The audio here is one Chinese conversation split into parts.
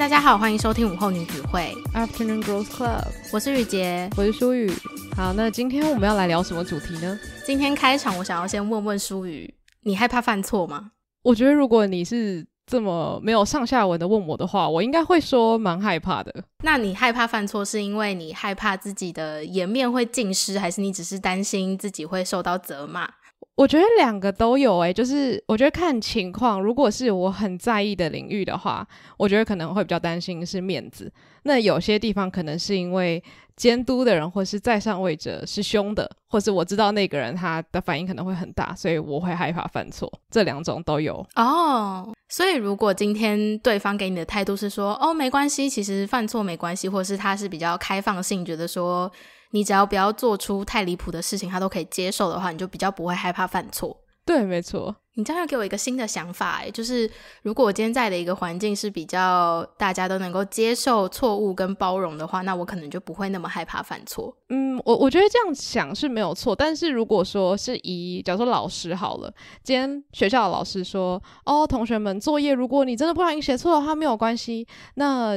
大家好，欢迎收听午后女子会 Afternoon Girls Club，我是雨洁，我是舒雨。好，那今天我们要来聊什么主题呢？今天开场，我想要先问问舒雨，你害怕犯错吗？我觉得如果你是这么没有上下文的问我的话，我应该会说蛮害怕的。那你害怕犯错，是因为你害怕自己的颜面会尽失，还是你只是担心自己会受到责骂？我觉得两个都有诶，就是我觉得看情况，如果是我很在意的领域的话，我觉得可能会比较担心是面子。那有些地方可能是因为监督的人或是在上位者是凶的，或是我知道那个人他的反应可能会很大，所以我会害怕犯错。这两种都有哦。所以如果今天对方给你的态度是说哦没关系，其实犯错没关系，或者是他是比较开放性，觉得说。你只要不要做出太离谱的事情，他都可以接受的话，你就比较不会害怕犯错。对，没错。你这样要给我一个新的想法，哎，就是如果我今天在的一个环境是比较大家都能够接受错误跟包容的话，那我可能就不会那么害怕犯错。嗯，我我觉得这样想是没有错。但是如果说是以，假如说老师好了，今天学校的老师说，哦，同学们作业，如果你真的不小心写错的话，没有关系。那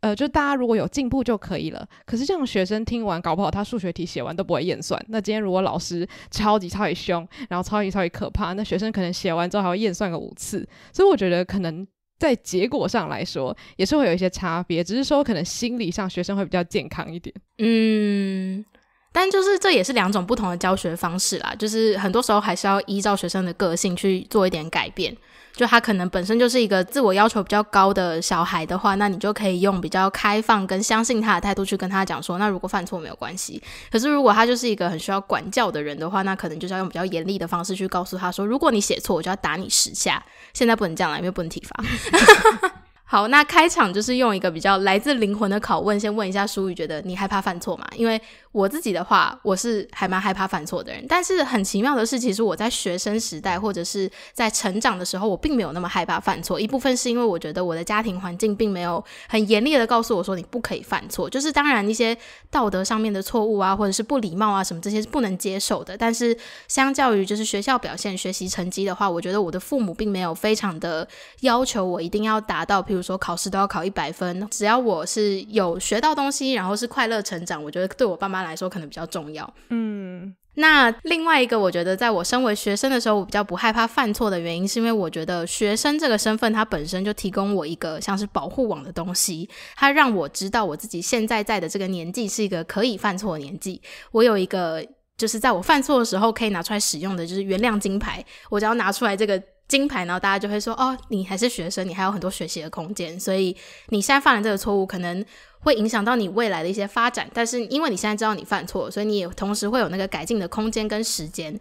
呃，就大家如果有进步就可以了。可是这样，学生听完，搞不好他数学题写完都不会验算。那今天如果老师超级超级凶，然后超级超级可怕，那学生可能写完之后还要验算个五次。所以我觉得，可能在结果上来说，也是会有一些差别。只是说，可能心理上学生会比较健康一点。嗯，但就是这也是两种不同的教学方式啦。就是很多时候还是要依照学生的个性去做一点改变。就他可能本身就是一个自我要求比较高的小孩的话，那你就可以用比较开放跟相信他的态度去跟他讲说，那如果犯错没有关系。可是如果他就是一个很需要管教的人的话，那可能就是要用比较严厉的方式去告诉他说，如果你写错，我就要打你十下。现在不能这样了，因为不能体罚。好，那开场就是用一个比较来自灵魂的拷问，先问一下淑雨，觉得你害怕犯错吗？因为。我自己的话，我是还蛮害怕犯错的人。但是很奇妙的是，其实我在学生时代或者是在成长的时候，我并没有那么害怕犯错。一部分是因为我觉得我的家庭环境并没有很严厉的告诉我说你不可以犯错。就是当然一些道德上面的错误啊，或者是不礼貌啊什么这些是不能接受的。但是相较于就是学校表现、学习成绩的话，我觉得我的父母并没有非常的要求我一定要达到，譬如说考试都要考一百分。只要我是有学到东西，然后是快乐成长，我觉得对我爸妈。来说可能比较重要，嗯，那另外一个，我觉得在我身为学生的时候，我比较不害怕犯错的原因，是因为我觉得学生这个身份，它本身就提供我一个像是保护网的东西，它让我知道我自己现在在的这个年纪是一个可以犯错的年纪，我有一个就是在我犯错的时候可以拿出来使用的，就是原谅金牌，我只要拿出来这个。金牌，然后大家就会说：“哦，你还是学生，你还有很多学习的空间。所以你现在犯了这个错误，可能会影响到你未来的一些发展。但是，因为你现在知道你犯错，所以你也同时会有那个改进的空间跟时间。”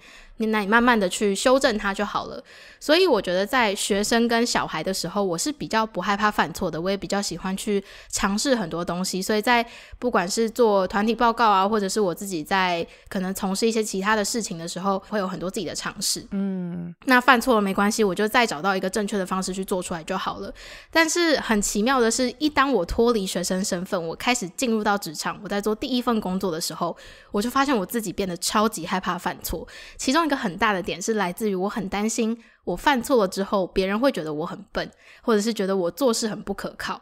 那你慢慢的去修正它就好了。所以我觉得在学生跟小孩的时候，我是比较不害怕犯错的，我也比较喜欢去尝试很多东西。所以在不管是做团体报告啊，或者是我自己在可能从事一些其他的事情的时候，会有很多自己的尝试。嗯，那犯错了没关系，我就再找到一个正确的方式去做出来就好了。但是很奇妙的是，一当我脱离学生身份，我开始进入到职场，我在做第一份工作的时候，我就发现我自己变得超级害怕犯错，其中。一个很大的点是来自于我很担心我犯错了之后别人会觉得我很笨，或者是觉得我做事很不可靠。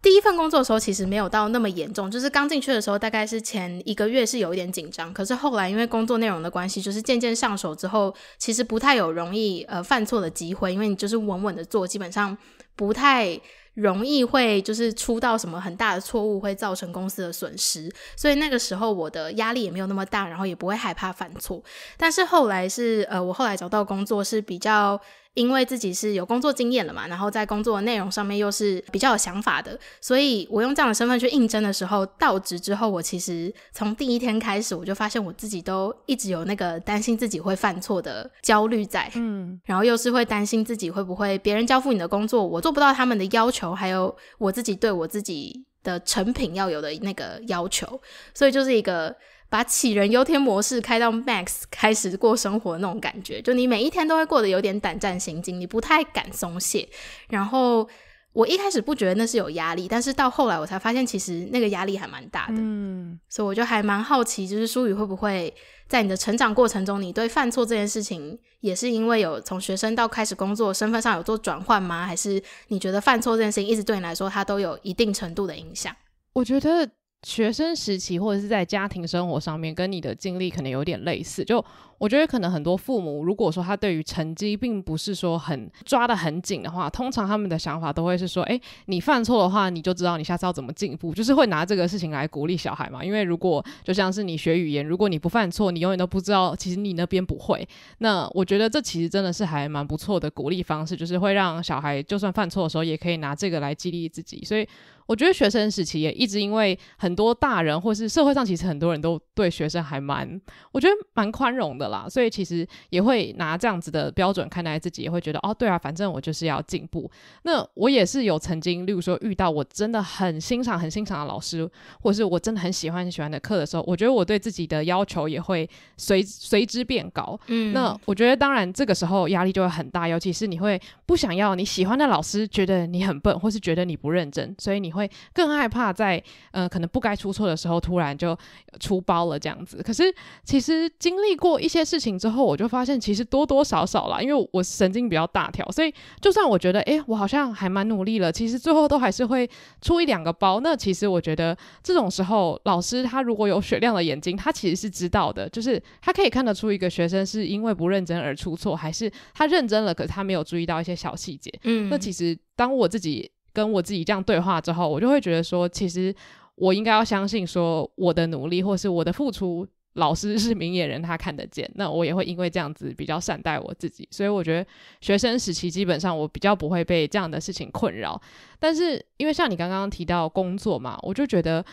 第一份工作的时候其实没有到那么严重，就是刚进去的时候大概是前一个月是有一点紧张，可是后来因为工作内容的关系，就是渐渐上手之后，其实不太有容易呃犯错的机会，因为你就是稳稳的做，基本上不太。容易会就是出到什么很大的错误，会造成公司的损失，所以那个时候我的压力也没有那么大，然后也不会害怕犯错。但是后来是呃，我后来找到工作是比较。因为自己是有工作经验了嘛，然后在工作内容上面又是比较有想法的，所以我用这样的身份去应征的时候，到职之后，我其实从第一天开始，我就发现我自己都一直有那个担心自己会犯错的焦虑在，嗯，然后又是会担心自己会不会别人交付你的工作我做不到他们的要求，还有我自己对我自己的成品要有的那个要求，所以就是一个。把杞人忧天模式开到 max，开始过生活那种感觉，就你每一天都会过得有点胆战心惊，你不太敢松懈。然后我一开始不觉得那是有压力，但是到后来我才发现，其实那个压力还蛮大的。嗯，所以我就还蛮好奇，就是舒宇会不会在你的成长过程中，你对犯错这件事情，也是因为有从学生到开始工作身份上有做转换吗？还是你觉得犯错这件事情一直对你来说，它都有一定程度的影响？我觉得。学生时期或者是在家庭生活上面，跟你的经历可能有点类似。就我觉得，可能很多父母，如果说他对于成绩并不是说很抓得很紧的话，通常他们的想法都会是说：，哎，你犯错的话，你就知道你下次要怎么进步，就是会拿这个事情来鼓励小孩嘛。因为如果就像是你学语言，如果你不犯错，你永远都不知道其实你那边不会。那我觉得这其实真的是还蛮不错的鼓励方式，就是会让小孩就算犯错的时候，也可以拿这个来激励自己。所以。我觉得学生时期也一直因为很多大人或是社会上，其实很多人都对学生还蛮，我觉得蛮宽容的啦。所以其实也会拿这样子的标准看待自己，也会觉得哦，对啊，反正我就是要进步。那我也是有曾经，例如说遇到我真的很欣赏、很欣赏的老师，或是我真的很喜欢、很喜欢的课的时候，我觉得我对自己的要求也会随随之变高。嗯，那我觉得当然这个时候压力就会很大，尤其是你会不想要你喜欢的老师觉得你很笨，或是觉得你不认真，所以你会。会更害怕在呃，可能不该出错的时候突然就出包了这样子。可是其实经历过一些事情之后，我就发现其实多多少少啦，因为我神经比较大条，所以就算我觉得哎，我好像还蛮努力了，其实最后都还是会出一两个包。那其实我觉得这种时候，老师他如果有雪亮的眼睛，他其实是知道的，就是他可以看得出一个学生是因为不认真而出错，还是他认真了，可是他没有注意到一些小细节。嗯，那其实当我自己。跟我自己这样对话之后，我就会觉得说，其实我应该要相信说，我的努力或是我的付出，老师是明眼人，他看得见。那我也会因为这样子比较善待我自己，所以我觉得学生时期基本上我比较不会被这样的事情困扰。但是因为像你刚刚提到工作嘛，我就觉得，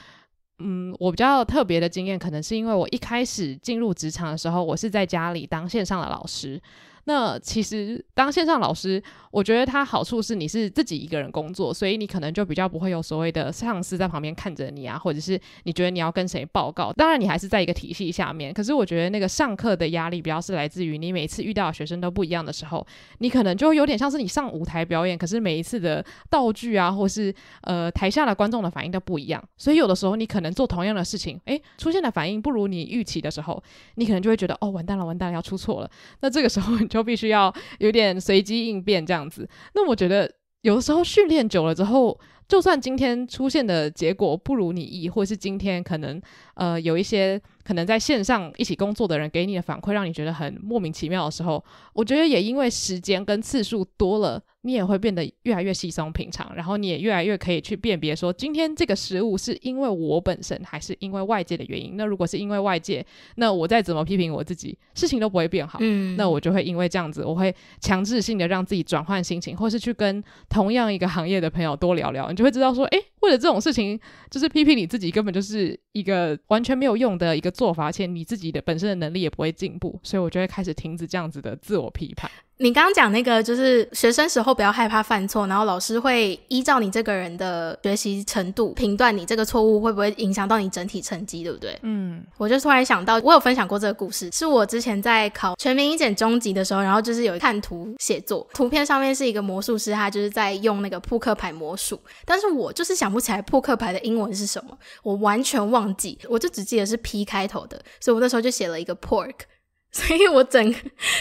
嗯，我比较特别的经验，可能是因为我一开始进入职场的时候，我是在家里当线上的老师。那其实当线上老师，我觉得它好处是你是自己一个人工作，所以你可能就比较不会有所谓的上司在旁边看着你啊，或者是你觉得你要跟谁报告。当然你还是在一个体系下面，可是我觉得那个上课的压力比较是来自于你每次遇到的学生都不一样的时候，你可能就有点像是你上舞台表演，可是每一次的道具啊，或是呃台下的观众的反应都不一样，所以有的时候你可能做同样的事情，诶，出现的反应不如你预期的时候，你可能就会觉得哦完蛋了，完蛋了，要出错了。那这个时候，就必须要有点随机应变这样子。那我觉得有的时候训练久了之后，就算今天出现的结果不如你意，或者是今天可能呃有一些可能在线上一起工作的人给你的反馈让你觉得很莫名其妙的时候，我觉得也因为时间跟次数多了。你也会变得越来越稀松平常，然后你也越来越可以去辨别说，今天这个食物是因为我本身，还是因为外界的原因。那如果是因为外界，那我再怎么批评我自己，事情都不会变好。嗯，那我就会因为这样子，我会强制性的让自己转换心情，或是去跟同样一个行业的朋友多聊聊，你就会知道说，哎。或者这种事情就是批评你自己，根本就是一个完全没有用的一个做法，而且你自己的本身的能力也不会进步，所以我就会开始停止这样子的自我批判。你刚刚讲那个就是学生时候不要害怕犯错，然后老师会依照你这个人的学习程度评断你这个错误会不会影响到你整体成绩，对不对？嗯，我就突然想到，我有分享过这个故事，是我之前在考全民一检中级的时候，然后就是有看图写作，图片上面是一个魔术师，他就是在用那个扑克牌魔术，但是我就是想。不起来扑克牌的英文是什么？我完全忘记，我就只记得是 P 开头的，所以我那时候就写了一个 Pork，所以我整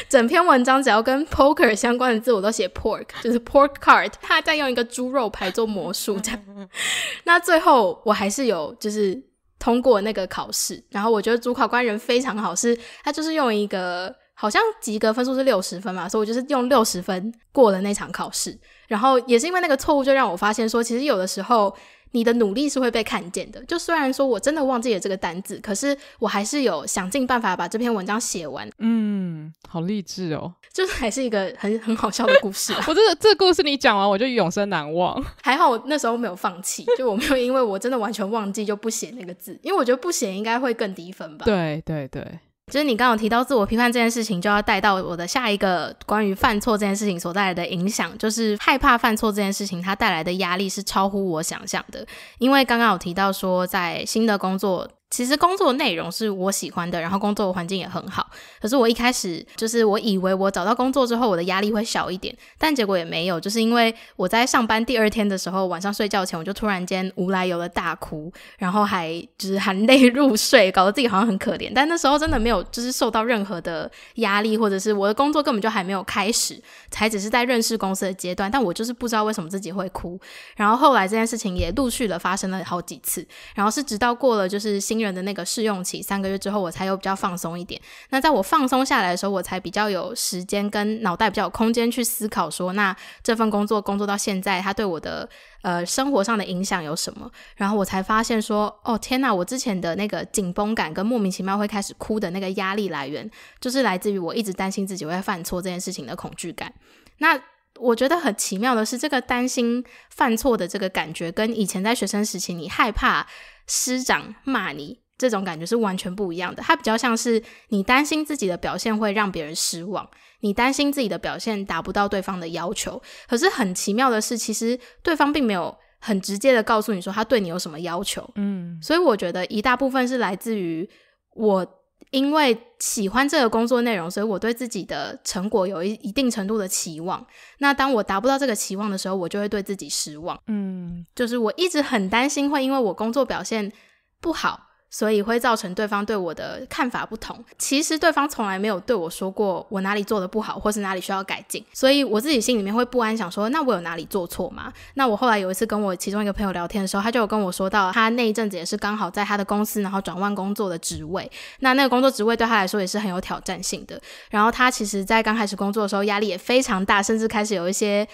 整篇文章只要跟 Poker 相关的字我都写 Pork，就是 Pork Card，他在用一个猪肉牌做魔术这样。那最后我还是有就是通过那个考试，然后我觉得主考官人非常好，是他就是用一个。好像及格分数是六十分嘛，所以我就是用六十分过了那场考试。然后也是因为那个错误，就让我发现说，其实有的时候你的努力是会被看见的。就虽然说我真的忘记了这个单字，可是我还是有想尽办法把这篇文章写完。嗯，好励志哦！就是还是一个很 很好笑的故事。我这个这个故事你讲完，我就永生难忘。还好我那时候没有放弃，就我没有因为我真的完全忘记就不写那个字，因为我觉得不写应该会更低分吧。对对对。就是你刚刚提到自我批判这件事情，就要带到我的下一个关于犯错这件事情所带来的影响，就是害怕犯错这件事情它带来的压力是超乎我想象的。因为刚刚有提到说，在新的工作。其实工作内容是我喜欢的，然后工作环境也很好。可是我一开始就是我以为我找到工作之后，我的压力会小一点，但结果也没有，就是因为我在上班第二天的时候，晚上睡觉前，我就突然间无来由的大哭，然后还就是含泪入睡，搞得自己好像很可怜。但那时候真的没有，就是受到任何的压力，或者是我的工作根本就还没有开始，才只是在认识公司的阶段。但我就是不知道为什么自己会哭。然后后来这件事情也陆续的发生了好几次，然后是直到过了就是新人的那个试用期三个月之后，我才有比较放松一点。那在我放松下来的时候，我才比较有时间跟脑袋比较有空间去思考说，那这份工作工作到现在，它对我的呃生活上的影响有什么？然后我才发现说，哦天呐，我之前的那个紧绷感跟莫名其妙会开始哭的那个压力来源，就是来自于我一直担心自己会犯错这件事情的恐惧感。那我觉得很奇妙的是，这个担心犯错的这个感觉，跟以前在学生时期你害怕师长骂你这种感觉是完全不一样的。它比较像是你担心自己的表现会让别人失望，你担心自己的表现达不到对方的要求。可是很奇妙的是，其实对方并没有很直接的告诉你说他对你有什么要求。嗯，所以我觉得一大部分是来自于我。因为喜欢这个工作内容，所以我对自己的成果有一一定程度的期望。那当我达不到这个期望的时候，我就会对自己失望。嗯，就是我一直很担心会因为我工作表现不好。所以会造成对方对我的看法不同。其实对方从来没有对我说过我哪里做的不好，或是哪里需要改进。所以我自己心里面会不安，想说那我有哪里做错吗？那我后来有一次跟我其中一个朋友聊天的时候，他就有跟我说到，他那一阵子也是刚好在他的公司，然后转换工作的职位。那那个工作职位对他来说也是很有挑战性的。然后他其实，在刚开始工作的时候，压力也非常大，甚至开始有一些。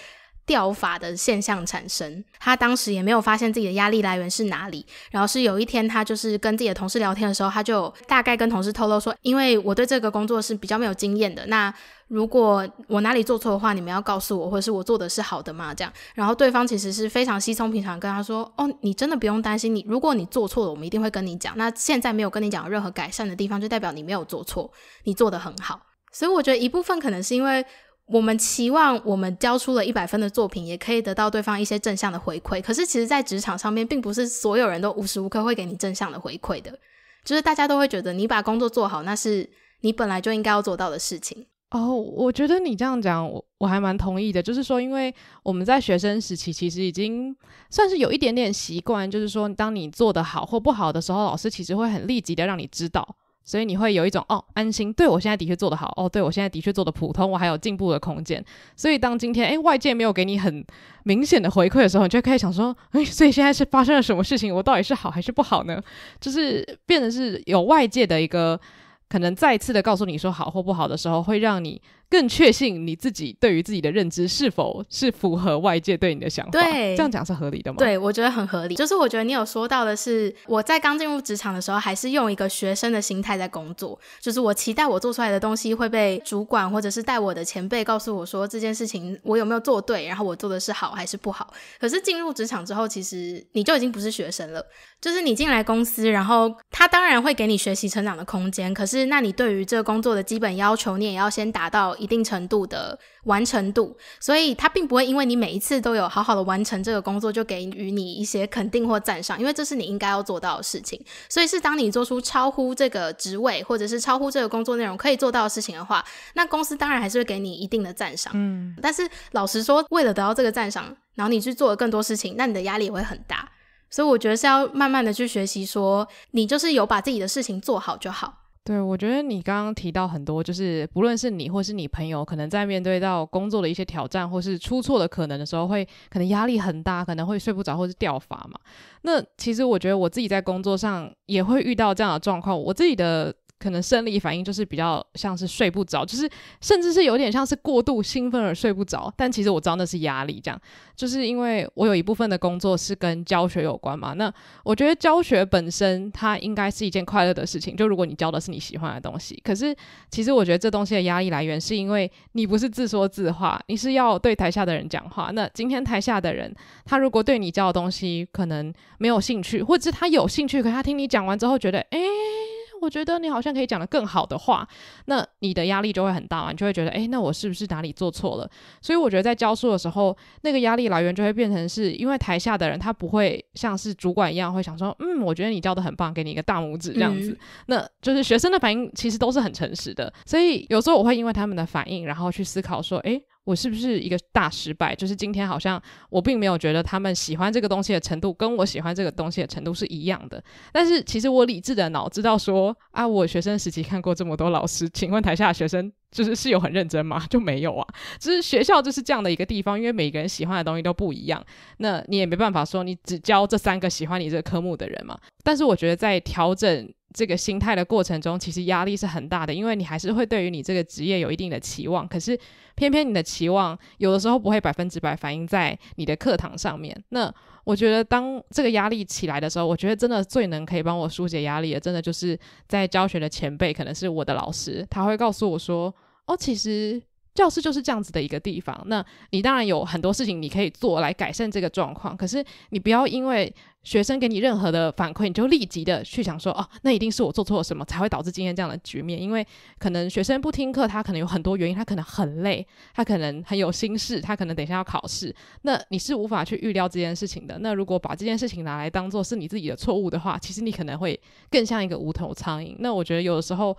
掉法的现象产生，他当时也没有发现自己的压力来源是哪里。然后是有一天，他就是跟自己的同事聊天的时候，他就大概跟同事透露说：“因为我对这个工作是比较没有经验的，那如果我哪里做错的话，你们要告诉我，或者是我做的是好的嘛？这样。”然后对方其实是非常稀松平常跟他说：“哦，你真的不用担心，你如果你做错了，我们一定会跟你讲。那现在没有跟你讲任何改善的地方，就代表你没有做错，你做的很好。所以我觉得一部分可能是因为。”我们期望我们交出了一百分的作品，也可以得到对方一些正向的回馈。可是其实，在职场上面，并不是所有人都无时无刻会给你正向的回馈的，就是大家都会觉得你把工作做好，那是你本来就应该要做到的事情。哦，我觉得你这样讲，我我还蛮同意的。就是说，因为我们在学生时期，其实已经算是有一点点习惯，就是说，当你做得好或不好的时候，老师其实会很立即的让你知道。所以你会有一种哦，安心。对我现在的确做得好哦，对我现在的确做得普通，我还有进步的空间。所以当今天诶外界没有给你很明显的回馈的时候，你就可以想说，诶，所以现在是发生了什么事情？我到底是好还是不好呢？就是变得是有外界的一个可能再次的告诉你说好或不好的时候，会让你。更确信你自己对于自己的认知是否是符合外界对你的想法？对，这样讲是合理的吗？对我觉得很合理。就是我觉得你有说到的是，我在刚进入职场的时候，还是用一个学生的心态在工作，就是我期待我做出来的东西会被主管或者是带我的前辈告诉我说这件事情我有没有做对，然后我做的是好还是不好。可是进入职场之后，其实你就已经不是学生了，就是你进来公司，然后他当然会给你学习成长的空间，可是那你对于这个工作的基本要求，你也要先达到。一定程度的完成度，所以他并不会因为你每一次都有好好的完成这个工作，就给予你一些肯定或赞赏，因为这是你应该要做到的事情。所以是当你做出超乎这个职位或者是超乎这个工作内容可以做到的事情的话，那公司当然还是会给你一定的赞赏。嗯，但是老实说，为了得到这个赞赏，然后你去做了更多事情，那你的压力也会很大。所以我觉得是要慢慢的去学习，说你就是有把自己的事情做好就好。对，我觉得你刚刚提到很多，就是不论是你或是你朋友，可能在面对到工作的一些挑战或是出错的可能的时候，会可能压力很大，可能会睡不着，或是掉发嘛。那其实我觉得我自己在工作上也会遇到这样的状况，我自己的。可能生理反应就是比较像是睡不着，就是甚至是有点像是过度兴奋而睡不着。但其实我知道那是压力，这样，就是因为我有一部分的工作是跟教学有关嘛。那我觉得教学本身它应该是一件快乐的事情。就如果你教的是你喜欢的东西，可是其实我觉得这东西的压力来源是因为你不是自说自话，你是要对台下的人讲话。那今天台下的人他如果对你教的东西可能没有兴趣，或者是他有兴趣，可是他听你讲完之后觉得，哎。我觉得你好像可以讲的更好的话，那你的压力就会很大嘛，你就会觉得，哎，那我是不是哪里做错了？所以我觉得在教书的时候，那个压力来源就会变成是因为台下的人他不会像是主管一样会想说，嗯，我觉得你教的很棒，给你一个大拇指这样子。那就是学生的反应其实都是很诚实的，所以有时候我会因为他们的反应，然后去思考说，哎。我是不是一个大失败？就是今天好像我并没有觉得他们喜欢这个东西的程度跟我喜欢这个东西的程度是一样的。但是其实我理智的脑知道说啊，我学生时期看过这么多老师，请问台下的学生就是是有很认真吗？就没有啊。就是学校就是这样的一个地方，因为每个人喜欢的东西都不一样，那你也没办法说你只教这三个喜欢你这个科目的人嘛。但是我觉得在调整。这个心态的过程中，其实压力是很大的，因为你还是会对于你这个职业有一定的期望，可是偏偏你的期望有的时候不会百分之百反映在你的课堂上面。那我觉得当这个压力起来的时候，我觉得真的最能可以帮我疏解压力的，真的就是在教学的前辈，可能是我的老师，他会告诉我说：“哦，其实教室就是这样子的一个地方。那你当然有很多事情你可以做来改善这个状况，可是你不要因为。”学生给你任何的反馈，你就立即的去想说，哦，那一定是我做错了什么才会导致今天这样的局面？因为可能学生不听课，他可能有很多原因，他可能很累，他可能很有心事，他可能等一下要考试，那你是无法去预料这件事情的。那如果把这件事情拿来当做是你自己的错误的话，其实你可能会更像一个无头苍蝇。那我觉得有的时候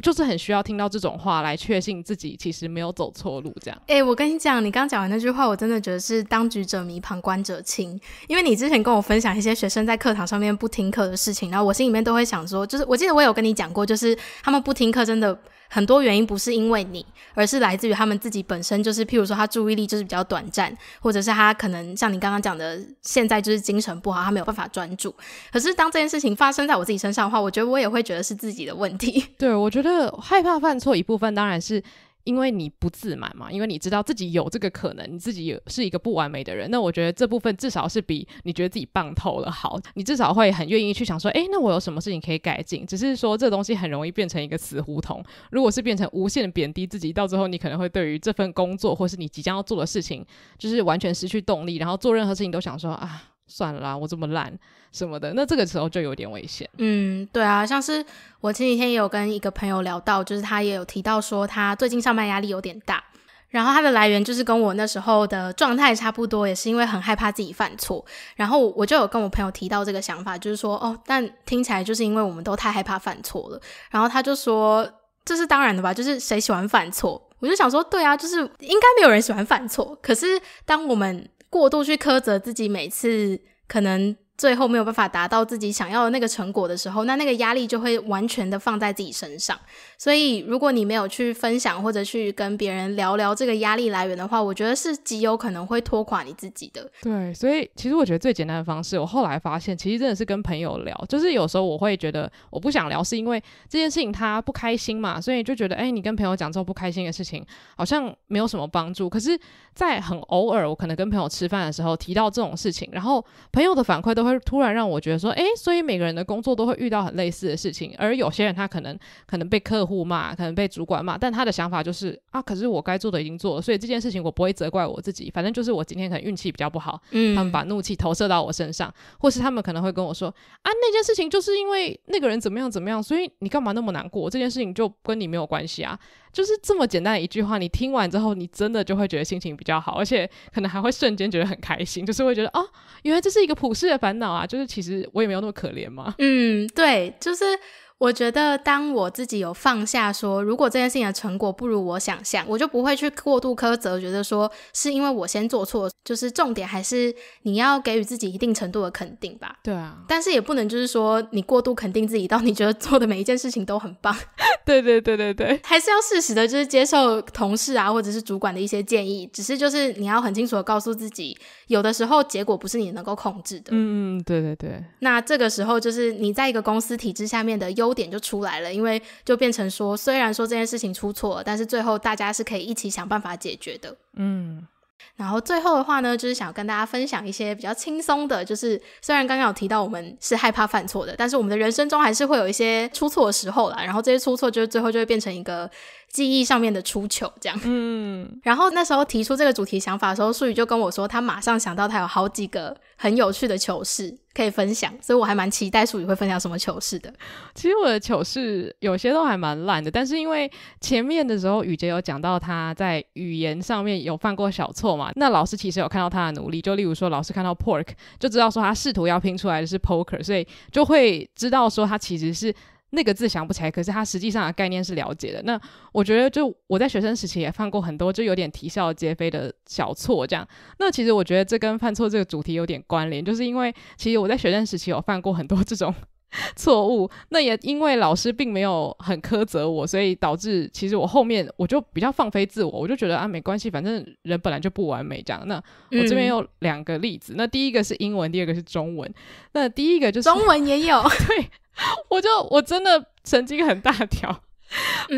就是很需要听到这种话来确信自己其实没有走错路。这样，哎，我跟你讲，你刚讲完那句话，我真的觉得是当局者迷，旁观者清，因为你之前跟我分享。一些学生在课堂上面不听课的事情，然后我心里面都会想说，就是我记得我有跟你讲过，就是他们不听课真的很多原因不是因为你，而是来自于他们自己本身，就是譬如说他注意力就是比较短暂，或者是他可能像你刚刚讲的，现在就是精神不好，他没有办法专注。可是当这件事情发生在我自己身上的话，我觉得我也会觉得是自己的问题。对，我觉得害怕犯错一部分当然是。因为你不自满嘛，因为你知道自己有这个可能，你自己是一个不完美的人。那我觉得这部分至少是比你觉得自己棒透了好。你至少会很愿意去想说，哎，那我有什么事情可以改进？只是说这东西很容易变成一个死胡同。如果是变成无限贬低自己，到最后你可能会对于这份工作或是你即将要做的事情，就是完全失去动力，然后做任何事情都想说啊。算了啦，我这么烂什么的，那这个时候就有点危险。嗯，对啊，像是我前几天也有跟一个朋友聊到，就是他也有提到说他最近上班压力有点大，然后他的来源就是跟我那时候的状态差不多，也是因为很害怕自己犯错。然后我就有跟我朋友提到这个想法，就是说哦，但听起来就是因为我们都太害怕犯错了。然后他就说这是当然的吧，就是谁喜欢犯错？我就想说对啊，就是应该没有人喜欢犯错。可是当我们。过度去苛责自己，每次可能。最后没有办法达到自己想要的那个成果的时候，那那个压力就会完全的放在自己身上。所以，如果你没有去分享或者去跟别人聊聊这个压力来源的话，我觉得是极有可能会拖垮你自己的。对，所以其实我觉得最简单的方式，我后来发现其实真的是跟朋友聊。就是有时候我会觉得我不想聊，是因为这件事情他不开心嘛，所以就觉得哎，你跟朋友讲这种不开心的事情好像没有什么帮助。可是，在很偶尔我可能跟朋友吃饭的时候提到这种事情，然后朋友的反馈都会。突然让我觉得说，哎，所以每个人的工作都会遇到很类似的事情，而有些人他可能可能被客户骂，可能被主管骂，但他的想法就是啊，可是我该做的已经做了，所以这件事情我不会责怪我自己，反正就是我今天可能运气比较不好，嗯，他们把怒气投射到我身上，或是他们可能会跟我说啊，那件事情就是因为那个人怎么样怎么样，所以你干嘛那么难过？这件事情就跟你没有关系啊，就是这么简单的一句话，你听完之后，你真的就会觉得心情比较好，而且可能还会瞬间觉得很开心，就是会觉得啊，原来这是一个普世的反。烦恼啊，就是其实我也没有那么可怜嘛。嗯，对，就是。我觉得，当我自己有放下，说如果这件事情的成果不如我想象，我就不会去过度苛责，觉得说是因为我先做错。就是重点还是你要给予自己一定程度的肯定吧。对啊。但是也不能就是说你过度肯定自己到你觉得做的每一件事情都很棒。对对对对对。还是要适时的，就是接受同事啊或者是主管的一些建议。只是就是你要很清楚的告诉自己，有的时候结果不是你能够控制的。嗯嗯，对对对。那这个时候就是你在一个公司体制下面的优。点就出来了，因为就变成说，虽然说这件事情出错，但是最后大家是可以一起想办法解决的。嗯，然后最后的话呢，就是想跟大家分享一些比较轻松的，就是虽然刚刚有提到我们是害怕犯错的，但是我们的人生中还是会有一些出错的时候啦。然后这些出错，就是最后就会变成一个记忆上面的出糗，这样。嗯，然后那时候提出这个主题想法的时候，素宇就跟我说，他马上想到他有好几个很有趣的糗事。可以分享，所以我还蛮期待淑宇会分享什么糗事的。其实我的糗事有些都还蛮烂的，但是因为前面的时候宇杰有讲到他在语言上面有犯过小错嘛，那老师其实有看到他的努力，就例如说老师看到 pork 就知道说他试图要拼出来的是 poker，所以就会知道说他其实是。那个字想不起来，可是他实际上的概念是了解的。那我觉得，就我在学生时期也犯过很多，就有点啼笑皆非的小错。这样，那其实我觉得这跟犯错这个主题有点关联，就是因为其实我在学生时期有犯过很多这种。错误，那也因为老师并没有很苛责我，所以导致其实我后面我就比较放飞自我，我就觉得啊没关系，反正人本来就不完美这样。那我这边有两个例子，那第一个是英文，第二个是中文。那第一个就是中文也有，对我就我真的神经很大条。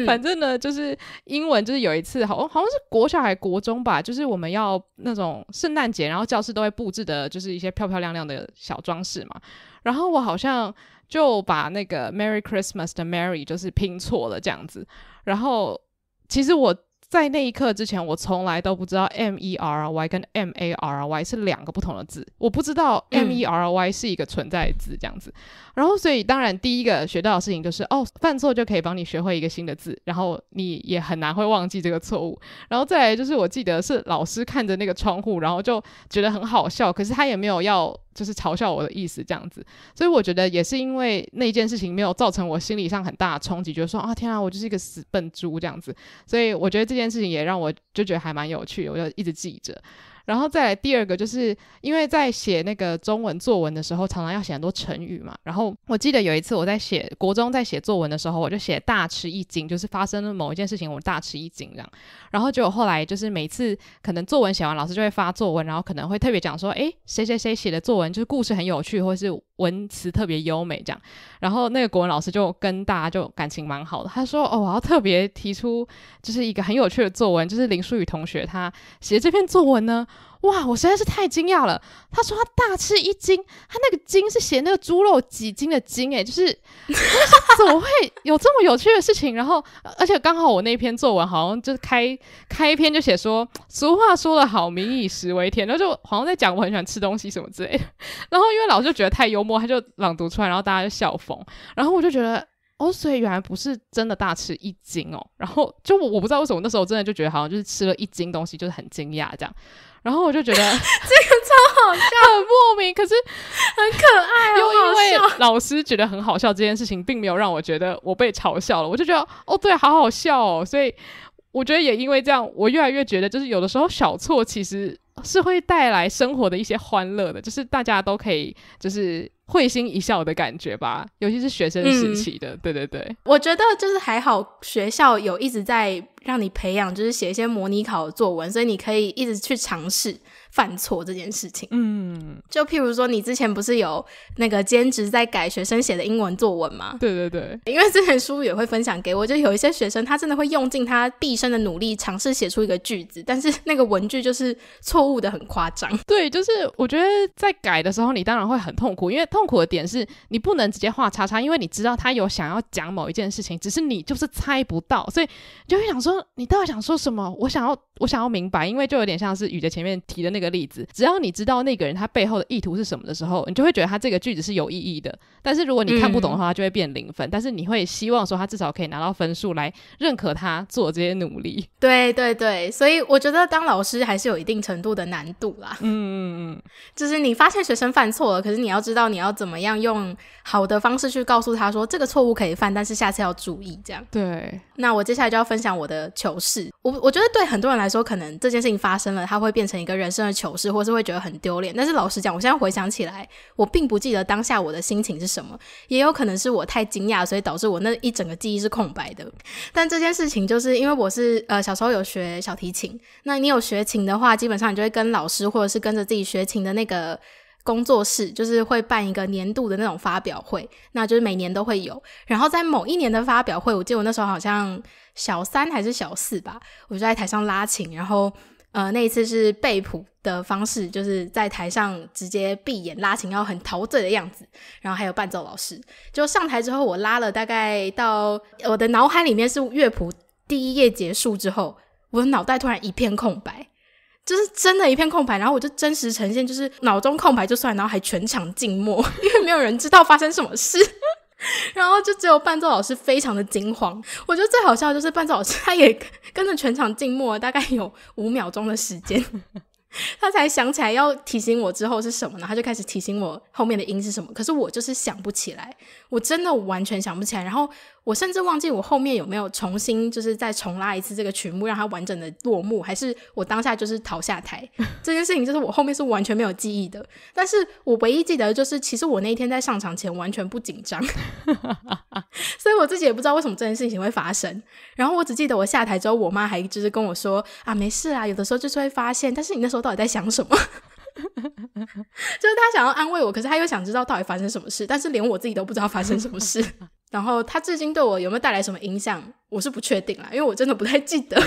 反正呢，就是英文就是有一次好像好像是国小还国中吧，就是我们要那种圣诞节，然后教室都会布置的就是一些漂漂亮亮的小装饰嘛，然后我好像。就把那个 Merry Christmas 的 m e r r y 就是拼错了这样子，然后其实我。在那一刻之前，我从来都不知道 M E R Y 跟 M A R Y 是两个不同的字，我不知道 M E R Y 是一个存在字这样子。然后，所以当然第一个学到的事情就是，哦，犯错就可以帮你学会一个新的字，然后你也很难会忘记这个错误。然后再来就是，我记得是老师看着那个窗户，然后就觉得很好笑，可是他也没有要就是嘲笑我的意思这样子。所以我觉得也是因为那件事情没有造成我心理上很大的冲击，觉得说啊天啊，我就是一个死笨猪这样子。所以我觉得这件。这件事情也让我就觉得还蛮有趣的，我就一直记着。然后再来第二个，就是因为在写那个中文作文的时候，常常要写很多成语嘛。然后我记得有一次我在写国中在写作文的时候，我就写大吃一惊，就是发生了某一件事情，我大吃一惊这样。然后就后来就是每次可能作文写完，老师就会发作文，然后可能会特别讲说，哎，谁谁谁写的作文就是故事很有趣，或是。文词特别优美，这样，然后那个国文老师就跟大家就感情蛮好的，他说：“哦，我要特别提出，就是一个很有趣的作文，就是林淑宇同学他写这篇作文呢。”哇，我实在是太惊讶了！他说他大吃一惊，他那个惊是写那个猪肉几斤的惊诶，就是怎么会有这么有趣的事情？然后，而且刚好我那篇作文好像就是开开篇就写说“俗话说得好，民以食为天”，然后就好像在讲我很喜欢吃东西什么之类的。然后因为老师就觉得太幽默，他就朗读出来，然后大家就笑疯。然后我就觉得。哦，所以原来不是真的大吃一惊哦。然后就我我不知道为什么那时候真的就觉得好像就是吃了一斤东西就是很惊讶这样。然后我就觉得这个超好笑，很莫名，可是很可爱。因为老师觉得很好笑这件事情，并没有让我觉得我被嘲笑了，我就觉得哦对，好好笑哦。所以我觉得也因为这样，我越来越觉得就是有的时候小错其实是会带来生活的一些欢乐的，就是大家都可以就是。会心一笑的感觉吧，尤其是学生时期的，对对对，我觉得就是还好，学校有一直在让你培养，就是写一些模拟考的作文，所以你可以一直去尝试。犯错这件事情，嗯，就譬如说，你之前不是有那个兼职在改学生写的英文作文吗？对对对，因为之前书也会分享给我，就有一些学生他真的会用尽他毕生的努力尝试写出一个句子，但是那个文句就是错误的很夸张。对，就是我觉得在改的时候，你当然会很痛苦，因为痛苦的点是你不能直接画叉叉，因为你知道他有想要讲某一件事情，只是你就是猜不到，所以就会想说你到底想说什么？我想要。我想要明白，因为就有点像是雨的前面提的那个例子，只要你知道那个人他背后的意图是什么的时候，你就会觉得他这个句子是有意义的。但是如果你看不懂的话，就会变零分。但是你会希望说他至少可以拿到分数来认可他做这些努力。对对对，所以我觉得当老师还是有一定程度的难度啦。嗯嗯嗯，就是你发现学生犯错了，可是你要知道你要怎么样用好的方式去告诉他说这个错误可以犯，但是下次要注意这样。对，那我接下来就要分享我的糗事。我我觉得对很多人来。来说，可能这件事情发生了，他会变成一个人生的糗事，或是会觉得很丢脸。但是老实讲，我现在回想起来，我并不记得当下我的心情是什么，也有可能是我太惊讶，所以导致我那一整个记忆是空白的。但这件事情，就是因为我是呃小时候有学小提琴，那你有学琴的话，基本上你就会跟老师，或者是跟着自己学琴的那个。工作室就是会办一个年度的那种发表会，那就是每年都会有。然后在某一年的发表会，我记得我那时候好像小三还是小四吧，我就在台上拉琴。然后呃，那一次是背谱的方式，就是在台上直接闭眼拉琴，要很陶醉的样子。然后还有伴奏老师，就上台之后，我拉了大概到我的脑海里面是乐谱第一页结束之后，我的脑袋突然一片空白。就是真的一片空白，然后我就真实呈现，就是脑中空白就算，然后还全场静默，因为没有人知道发生什么事，然后就只有伴奏老师非常的惊慌。我觉得最好笑的就是伴奏老师，他也跟着全场静默，大概有五秒钟的时间，他才想起来要提醒我之后是什么，呢？他就开始提醒我后面的音是什么，可是我就是想不起来，我真的完全想不起来，然后。我甚至忘记我后面有没有重新，就是再重拉一次这个曲目，让它完整的落幕，还是我当下就是逃下台。这件事情就是我后面是完全没有记忆的，但是我唯一记得就是，其实我那一天在上场前完全不紧张，所以我自己也不知道为什么这件事情会发生。然后我只记得我下台之后，我妈还就是跟我说啊，没事啊，有的时候就是会发现，但是你那时候到底在想什么？就是他想要安慰我，可是他又想知道到底发生什么事，但是连我自己都不知道发生什么事。然后他至今对我有没有带来什么影响，我是不确定啦，因为我真的不太记得。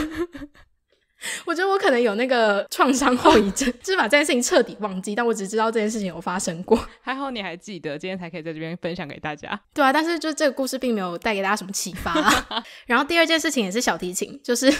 我觉得我可能有那个创伤后遗症，就是把这件事情彻底忘记，但我只知道这件事情有发生过。还好你还记得，今天才可以在这边分享给大家。对啊，但是就这个故事并没有带给大家什么启发。然后第二件事情也是小提琴，就是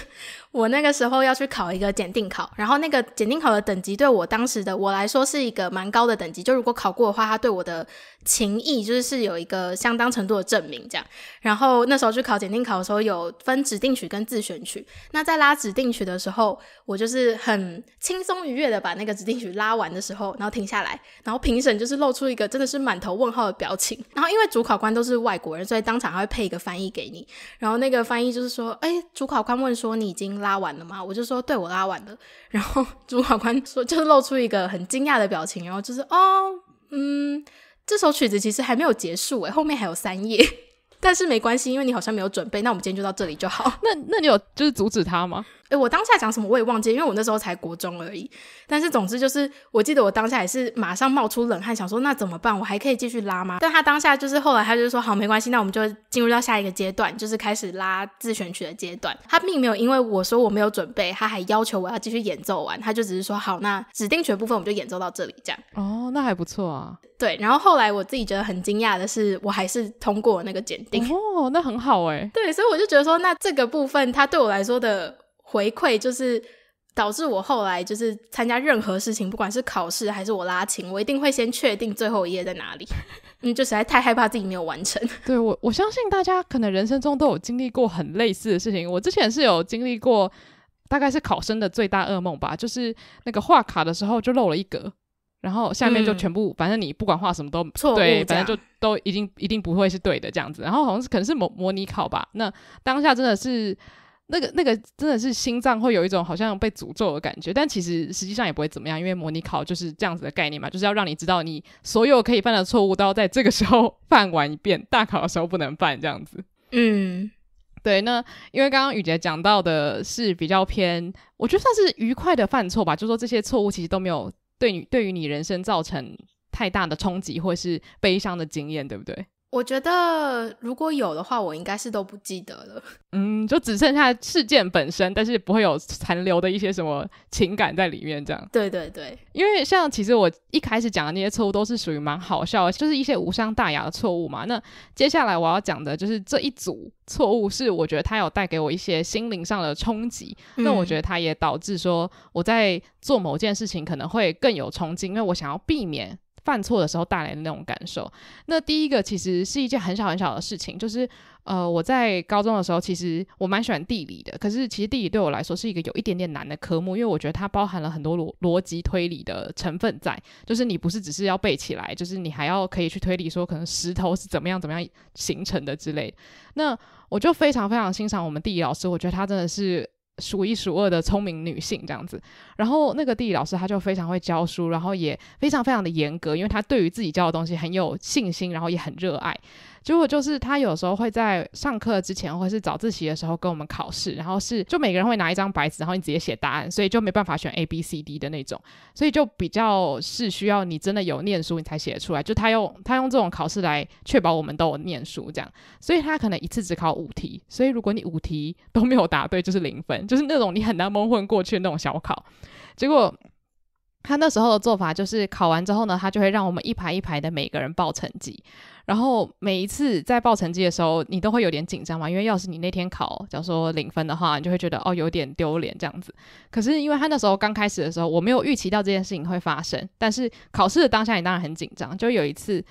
我那个时候要去考一个检定考，然后那个检定考的等级对我当时的我来说是一个蛮高的等级，就如果考过的话，他对我的情谊就是是有一个相当程度的证明这样。然后那时候去考检定考的时候，有分指定曲跟自选曲，那在拉指定曲的。时时候，我就是很轻松愉悦的把那个指定曲拉完的时候，然后停下来，然后评审就是露出一个真的是满头问号的表情。然后因为主考官都是外国人，所以当场还会配一个翻译给你。然后那个翻译就是说：“哎，主考官问说你已经拉完了吗？”我就说：“对我拉完了。”然后主考官说就是露出一个很惊讶的表情，然后就是：“哦，嗯，这首曲子其实还没有结束诶，后面还有三页，但是没关系，因为你好像没有准备，那我们今天就到这里就好。”那那你有就是阻止他吗？诶，我当下讲什么我也忘记，因为我那时候才国中而已。但是总之就是，我记得我当下也是马上冒出冷汗，想说那怎么办？我还可以继续拉吗？但他当下就是后来他就说好，没关系，那我们就进入到下一个阶段，就是开始拉自选曲的阶段。他并没有因为我说我没有准备，他还要求我要继续演奏完，他就只是说好，那指定曲部分我们就演奏到这里这样。哦，那还不错啊。对，然后后来我自己觉得很惊讶的是，我还是通过那个检定。哦，那很好哎。对，所以我就觉得说，那这个部分它对我来说的。回馈就是导致我后来就是参加任何事情，不管是考试还是我拉琴，我一定会先确定最后一页在哪里。嗯，就实在太害怕自己没有完成。对我，我相信大家可能人生中都有经历过很类似的事情。我之前是有经历过，大概是考生的最大噩梦吧，就是那个画卡的时候就漏了一格，然后下面就全部，反正你不管画什么都错，对，反正就都已经一定不会是对的这样子。然后好像是可能是模模拟考吧，那当下真的是。那个那个真的是心脏会有一种好像被诅咒的感觉，但其实实际上也不会怎么样，因为模拟考就是这样子的概念嘛，就是要让你知道你所有可以犯的错误都要在这个时候 犯完一遍，大考的时候不能犯这样子。嗯，对。那因为刚刚雨杰讲到的是比较偏，我觉得算是愉快的犯错吧，就说这些错误其实都没有对你对于你人生造成太大的冲击或是悲伤的经验，对不对？我觉得如果有的话，我应该是都不记得了。嗯，就只剩下事件本身，但是不会有残留的一些什么情感在里面。这样，对对对。因为像其实我一开始讲的那些错误都是属于蛮好笑，的，就是一些无伤大雅的错误嘛。那接下来我要讲的就是这一组错误，是我觉得它有带给我一些心灵上的冲击。那我觉得它也导致说我在做某件事情可能会更有冲击，因为我想要避免。犯错的时候带来的那种感受。那第一个其实是一件很小很小的事情，就是呃，我在高中的时候，其实我蛮喜欢地理的。可是其实地理对我来说是一个有一点点难的科目，因为我觉得它包含了很多逻逻辑推理的成分在，就是你不是只是要背起来，就是你还要可以去推理说可能石头是怎么样怎么样形成的之类。那我就非常非常欣赏我们地理老师，我觉得他真的是。数一数二的聪明女性这样子，然后那个地理老师他就非常会教书，然后也非常非常的严格，因为他对于自己教的东西很有信心，然后也很热爱。结果就是他有时候会在上课之前，或是早自习的时候跟我们考试，然后是就每个人会拿一张白纸，然后你直接写答案，所以就没办法选 A、B、C、D 的那种，所以就比较是需要你真的有念书你才写得出来。就他用他用这种考试来确保我们都有念书，这样，所以他可能一次只考五题，所以如果你五题都没有答对，就是零分，就是那种你很难蒙混过去那种小考。结果他那时候的做法就是考完之后呢，他就会让我们一排一排的每个人报成绩。然后每一次在报成绩的时候，你都会有点紧张嘛，因为要是你那天考，假如说零分的话，你就会觉得哦有点丢脸这样子。可是因为他那时候刚开始的时候，我没有预期到这件事情会发生，但是考试的当下，你当然很紧张。就有一次。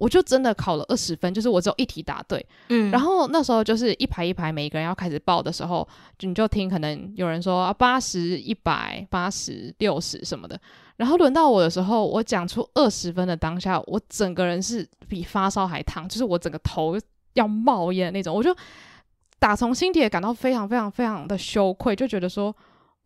我就真的考了二十分，就是我只有一题答对。嗯，然后那时候就是一排一排，每一个人要开始报的时候，你就听可能有人说啊八十一百八十六十什么的，然后轮到我的时候，我讲出二十分的当下，我整个人是比发烧还烫，就是我整个头要冒烟那种。我就打从心底也感到非常非常非常的羞愧，就觉得说。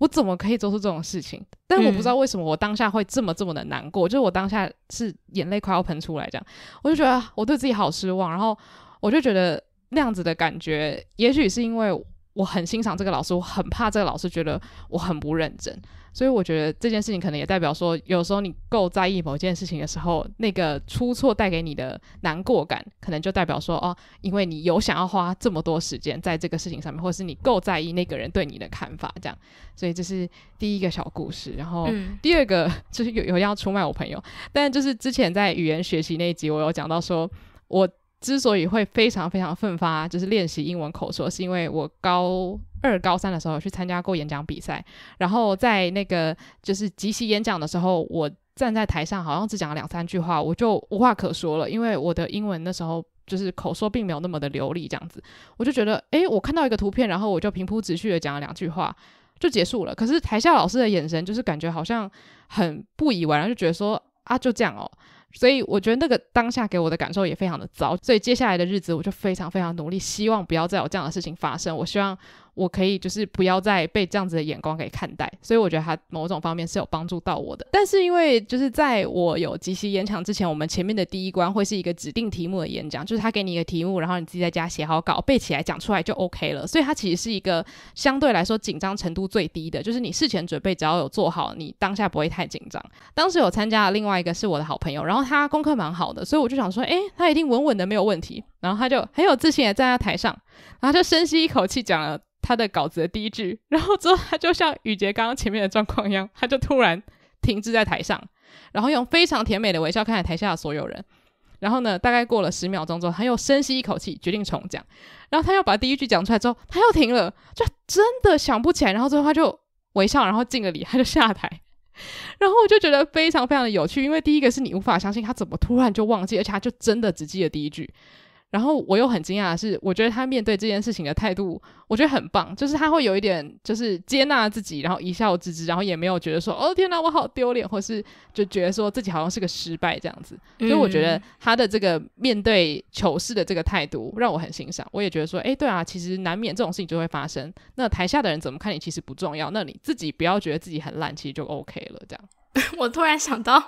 我怎么可以做出这种事情？但我不知道为什么我当下会这么这么的难过，就是我当下是眼泪快要喷出来，这样我就觉得我对自己好失望，然后我就觉得那样子的感觉，也许是因为。我很欣赏这个老师，我很怕这个老师觉得我很不认真，所以我觉得这件事情可能也代表说，有时候你够在意某件事情的时候，那个出错带给你的难过感，可能就代表说，哦，因为你有想要花这么多时间在这个事情上面，或者是你够在意那个人对你的看法，这样。所以这是第一个小故事，然后第二个就是有有要出卖我朋友，但就是之前在语言学习那一集，我有讲到说我。之所以会非常非常奋发，就是练习英文口说，是因为我高二、高三的时候去参加过演讲比赛，然后在那个就是即席演讲的时候，我站在台上好像只讲了两三句话，我就无话可说了，因为我的英文那时候就是口说并没有那么的流利，这样子我就觉得，诶，我看到一个图片，然后我就平铺直叙的讲了两句话就结束了。可是台下老师的眼神就是感觉好像很不以为然，就觉得说啊，就这样哦。所以我觉得那个当下给我的感受也非常的糟，所以接下来的日子我就非常非常努力，希望不要再有这样的事情发生。我希望。我可以就是不要再被这样子的眼光给看待，所以我觉得他某种方面是有帮助到我的。但是因为就是在我有即席演讲之前，我们前面的第一关会是一个指定题目的演讲，就是他给你一个题目，然后你自己在家写好稿背起来讲出来就 OK 了。所以它其实是一个相对来说紧张程度最低的，就是你事前准备只要有做好，你当下不会太紧张。当时有参加的另外一个是我的好朋友，然后他功课蛮好的，所以我就想说，诶，他一定稳稳的没有问题。然后他就很有自信的站在台上。然后就深吸一口气，讲了他的稿子的第一句，然后之后他就像雨杰刚刚前面的状况一样，他就突然停滞在台上，然后用非常甜美的微笑看着台下的所有人，然后呢，大概过了十秒钟之后，他又深吸一口气，决定重讲，然后他又把第一句讲出来之后，他又停了，就真的想不起来，然后最后他就微笑，然后敬个礼，他就下台，然后我就觉得非常非常的有趣，因为第一个是你无法相信他怎么突然就忘记，而且他就真的只记得第一句。然后我又很惊讶的是，我觉得他面对这件事情的态度，我觉得很棒，就是他会有一点就是接纳自己，然后一笑置之，然后也没有觉得说哦天哪，我好丢脸，或是就觉得说自己好像是个失败这样子。所以我觉得他的这个面对糗事的这个态度让我很欣赏，我也觉得说，哎，对啊，其实难免这种事情就会发生。那台下的人怎么看你其实不重要，那你自己不要觉得自己很烂，其实就 OK 了，这样。我突然想到，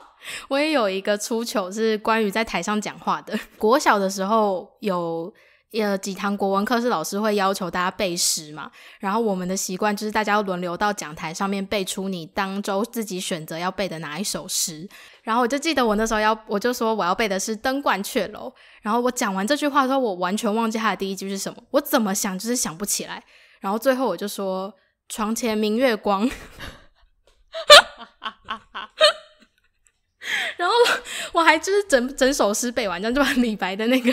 我也有一个出糗是关于在台上讲话的。国小的时候有呃几堂国文课是老师会要求大家背诗嘛，然后我们的习惯就是大家要轮流到讲台上面背出你当周自己选择要背的哪一首诗。然后我就记得我那时候要，我就说我要背的是《登鹳雀楼》。然后我讲完这句话之后，我完全忘记它的第一句是什么，我怎么想就是想不起来。然后最后我就说“床前明月光”。哈哈哈！哈，然后我还就是整整首诗背完，然后就把李白的那个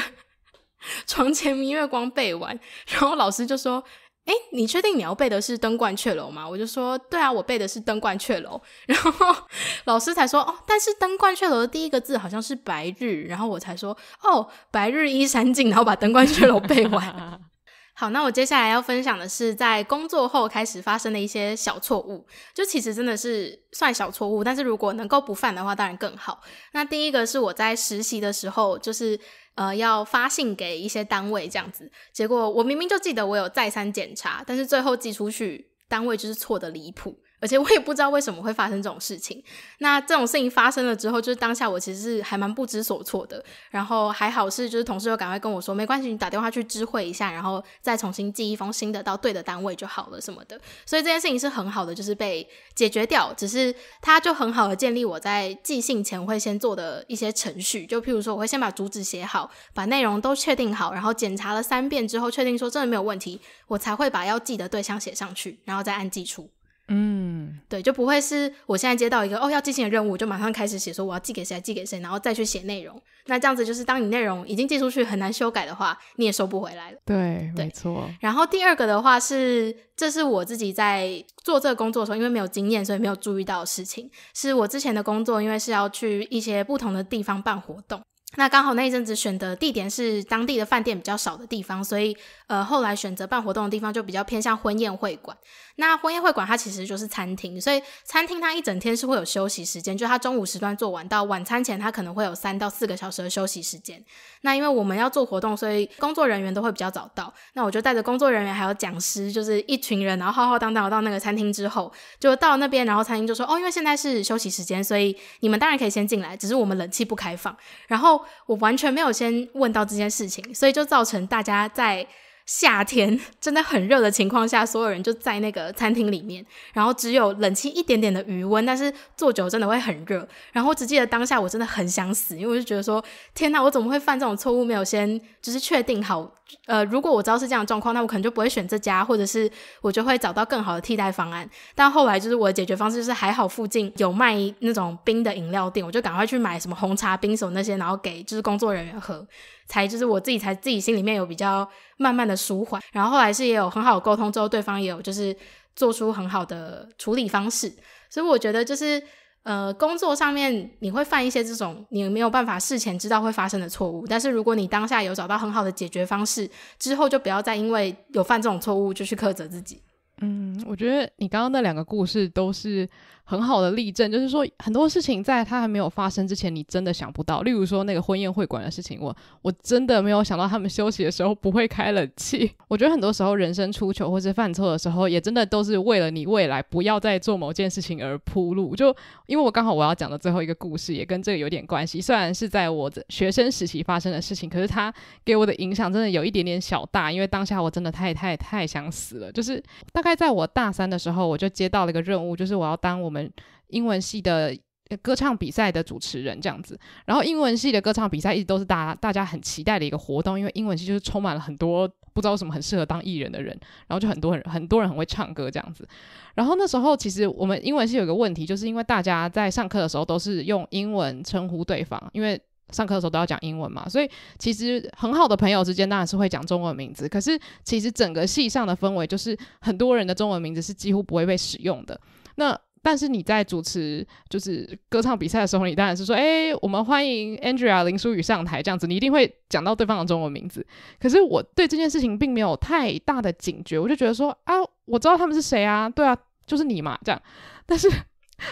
床前明月光背完。然后老师就说：“哎，你确定你要背的是《登鹳雀楼》吗？”我就说：“对啊，我背的是《登鹳雀楼》。”然后老师才说：“哦，但是《登鹳雀楼》的第一个字好像是‘白日’。”然后我才说：“哦，白日依山尽。”然后把《登鹳雀楼》背完。好，那我接下来要分享的是在工作后开始发生的一些小错误，就其实真的是算小错误，但是如果能够不犯的话，当然更好。那第一个是我在实习的时候，就是呃要发信给一些单位这样子，结果我明明就记得我有再三检查，但是最后寄出去单位就是错的离谱。而且我也不知道为什么会发生这种事情。那这种事情发生了之后，就是当下我其实是还蛮不知所措的。然后还好是就是同事又赶快跟我说，没关系，你打电话去知会一下，然后再重新寄一封新的到对的单位就好了什么的。所以这件事情是很好的，就是被解决掉。只是它就很好的建立我在寄信前会先做的一些程序。就譬如说，我会先把主旨写好，把内容都确定好，然后检查了三遍之后，确定说真的没有问题，我才会把要寄的对象写上去，然后再按寄出。嗯，对，就不会是我现在接到一个哦要进行的任务，就马上开始写，说我要寄给谁，寄给谁，然后再去写内容。那这样子就是，当你内容已经寄出去很难修改的话，你也收不回来了。对，没错。然后第二个的话是，这是我自己在做这个工作的时候，因为没有经验，所以没有注意到的事情。是我之前的工作，因为是要去一些不同的地方办活动，那刚好那一阵子选的地点是当地的饭店比较少的地方，所以呃后来选择办活动的地方就比较偏向婚宴会馆。那婚宴会馆它其实就是餐厅，所以餐厅它一整天是会有休息时间，就它中午时段做完到晚餐前，它可能会有三到四个小时的休息时间。那因为我们要做活动，所以工作人员都会比较早到。那我就带着工作人员还有讲师，就是一群人，然后浩浩荡荡到那个餐厅之后，就到那边，然后餐厅就说：“哦，因为现在是休息时间，所以你们当然可以先进来，只是我们冷气不开放。”然后我完全没有先问到这件事情，所以就造成大家在。夏天 真的很热的情况下，所有人就在那个餐厅里面，然后只有冷气一点点的余温，但是坐久真的会很热。然后我只记得当下我真的很想死，因为我就觉得说，天呐，我怎么会犯这种错误？没有先就是确定好，呃，如果我知道是这样的状况，那我可能就不会选这家，或者是我就会找到更好的替代方案。但后来就是我的解决方式就是还好附近有卖那种冰的饮料店，我就赶快去买什么红茶冰手那些，然后给就是工作人员喝，才就是我自己才自己心里面有比较慢慢的。舒缓，然后后来是也有很好的沟通，之后对方也有就是做出很好的处理方式，所以我觉得就是呃，工作上面你会犯一些这种你没有办法事前知道会发生的错误，但是如果你当下有找到很好的解决方式，之后就不要再因为有犯这种错误就去苛责自己。嗯，我觉得你刚刚那两个故事都是。很好的例证就是说，很多事情在它还没有发生之前，你真的想不到。例如说那个婚宴会馆的事情，我我真的没有想到他们休息的时候不会开冷气。我觉得很多时候人生出糗或是犯错的时候，也真的都是为了你未来不要再做某件事情而铺路。就因为我刚好我要讲的最后一个故事也跟这个有点关系，虽然是在我的学生时期发生的事情，可是它给我的影响真的有一点点小大。因为当下我真的太太太想死了，就是大概在我大三的时候，我就接到了一个任务，就是我要当我。我们英文系的歌唱比赛的主持人这样子，然后英文系的歌唱比赛一直都是大家大家很期待的一个活动，因为英文系就是充满了很多不知道什么很适合当艺人的人，然后就很多人很多人很会唱歌这样子。然后那时候其实我们英文系有个问题，就是因为大家在上课的时候都是用英文称呼对方，因为上课的时候都要讲英文嘛，所以其实很好的朋友之间当然是会讲中文名字，可是其实整个系上的氛围就是很多人的中文名字是几乎不会被使用的。那但是你在主持就是歌唱比赛的时候，你当然是说，哎，我们欢迎 Andrea 林书宇上台这样子，你一定会讲到对方的中文名字。可是我对这件事情并没有太大的警觉，我就觉得说，啊，我知道他们是谁啊，对啊，就是你嘛，这样。但是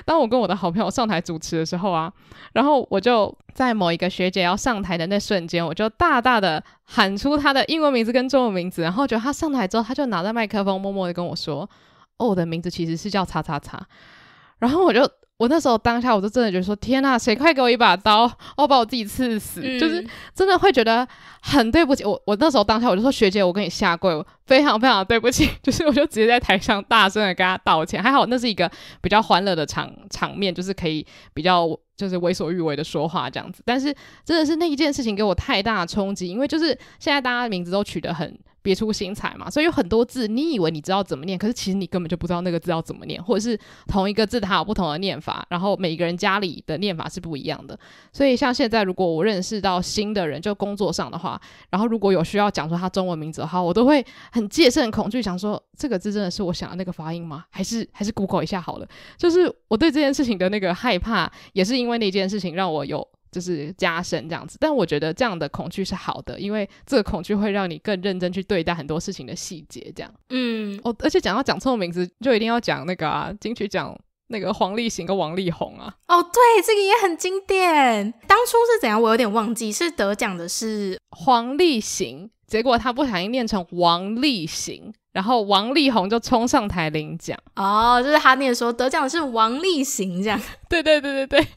当我跟我的好朋友上台主持的时候啊，然后我就在某一个学姐要上台的那瞬间，我就大大的喊出她的英文名字跟中文名字，然后觉得她上台之后，她就拿着麦克风默默的跟我说，哦，我的名字其实是叫叉叉叉。然后我就，我那时候当下我就真的觉得说，天呐，谁快给我一把刀，我把我自己刺死，就是真的会觉得很对不起我。我那时候当下我就说，学姐，我跟你下跪，非常非常对不起，就是我就直接在台上大声的跟他道歉。还好那是一个比较欢乐的场场面，就是可以比较就是为所欲为的说话这样子。但是真的是那一件事情给我太大的冲击，因为就是现在大家的名字都取得很。别出心裁嘛，所以有很多字，你以为你知道怎么念，可是其实你根本就不知道那个字要怎么念，或者是同一个字它有不同的念法，然后每一个人家里的念法是不一样的。所以像现在，如果我认识到新的人，就工作上的话，然后如果有需要讲出他中文名字的话，我都会很戒慎、恐惧，想说这个字真的是我想的那个发音吗？还是还是 Google 一下好了。就是我对这件事情的那个害怕，也是因为那件事情让我有。就是加深这样子，但我觉得这样的恐惧是好的，因为这个恐惧会让你更认真去对待很多事情的细节，这样。嗯，哦，而且讲到讲错名字，就一定要讲那个啊，金曲奖那个黄立行跟王力宏啊。哦，对，这个也很经典。当初是怎样，我有点忘记，是得奖的是黄立行，结果他不小心念成王力行。然后王力宏就冲上台领奖哦，就是他念说得奖是王力行这样，对对对对对，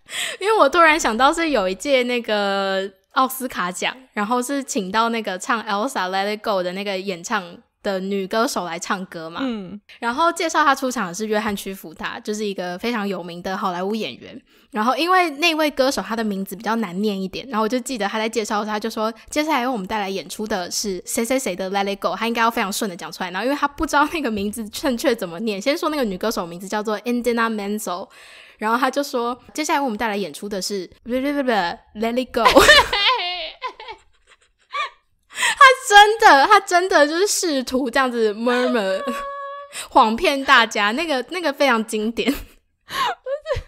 因为我突然想到是有一届那个奥斯卡奖，然后是请到那个唱《Elsa Let It Go》的那个演唱。的女歌手来唱歌嘛，嗯，然后介绍她出场的是约翰·屈服他就是一个非常有名的好莱坞演员。然后因为那位歌手她的名字比较难念一点，然后我就记得他在介绍他就说接下来为我们带来演出的是谁谁谁的《Let It Go》，他应该要非常顺的讲出来。然后因为他不知道那个名字正确怎么念，先说那个女歌手名字叫做 i n d i a m e n z o 然后他就说接下来为我们带来演出的是不不不不《Let It Go》。真的，他真的就是试图这样子 murmur 谎骗大家，那个那个非常经典。不是，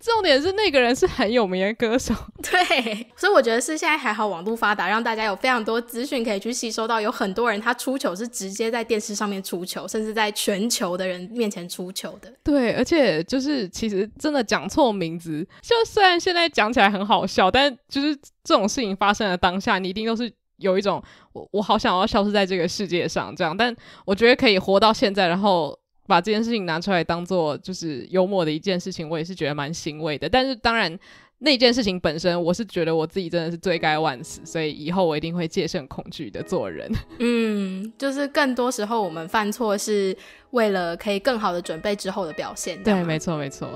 重点是那个人是很有名的歌手。对，所以我觉得是现在还好，网络发达，让大家有非常多资讯可以去吸收到。有很多人他出球是直接在电视上面出球，甚至在全球的人面前出球的。对，而且就是其实真的讲错名字，就虽然现在讲起来很好笑，但就是这种事情发生的当下，你一定都是。有一种，我我好想要消失在这个世界上，这样，但我觉得可以活到现在，然后把这件事情拿出来当做就是幽默的一件事情，我也是觉得蛮欣慰的。但是当然，那件事情本身，我是觉得我自己真的是罪该万死，所以以后我一定会戒慎恐惧的做人。嗯，就是更多时候我们犯错是为了可以更好的准备之后的表现。对，没错，没错。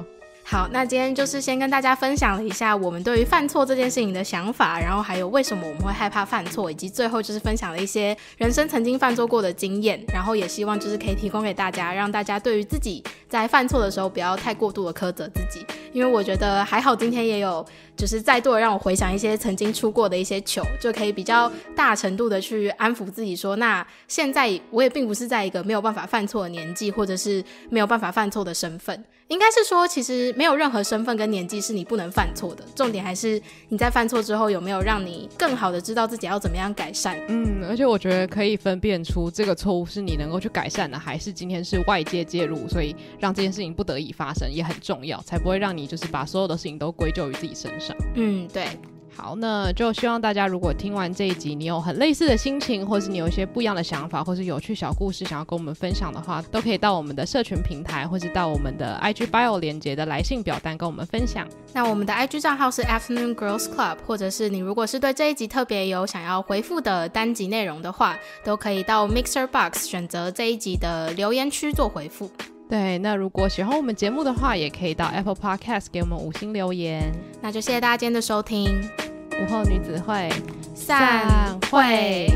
好，那今天就是先跟大家分享了一下我们对于犯错这件事情的想法，然后还有为什么我们会害怕犯错，以及最后就是分享了一些人生曾经犯错过的经验，然后也希望就是可以提供给大家，让大家对于自己在犯错的时候不要太过度的苛责自己，因为我觉得还好，今天也有就是再度的让我回想一些曾经出过的一些糗，就可以比较大程度的去安抚自己，说那现在我也并不是在一个没有办法犯错的年纪，或者是没有办法犯错的身份。应该是说，其实没有任何身份跟年纪是你不能犯错的。重点还是你在犯错之后有没有让你更好的知道自己要怎么样改善。嗯，而且我觉得可以分辨出这个错误是你能够去改善的，还是今天是外界介入，所以让这件事情不得已发生也很重要，才不会让你就是把所有的事情都归咎于自己身上。嗯，对。好，那就希望大家如果听完这一集，你有很类似的心情，或是你有一些不一样的想法，或是有趣小故事想要跟我们分享的话，都可以到我们的社群平台，或是到我们的 IG Bio 连接的来信表单跟我们分享。那我们的 IG 账号是 Afternoon Girls Club，或者是你如果是对这一集特别有想要回复的单集内容的话，都可以到 Mixer Box 选择这一集的留言区做回复。对，那如果喜欢我们节目的话，也可以到 Apple Podcast 给我们五星留言。那就谢谢大家今天的收听，午后女子会散会。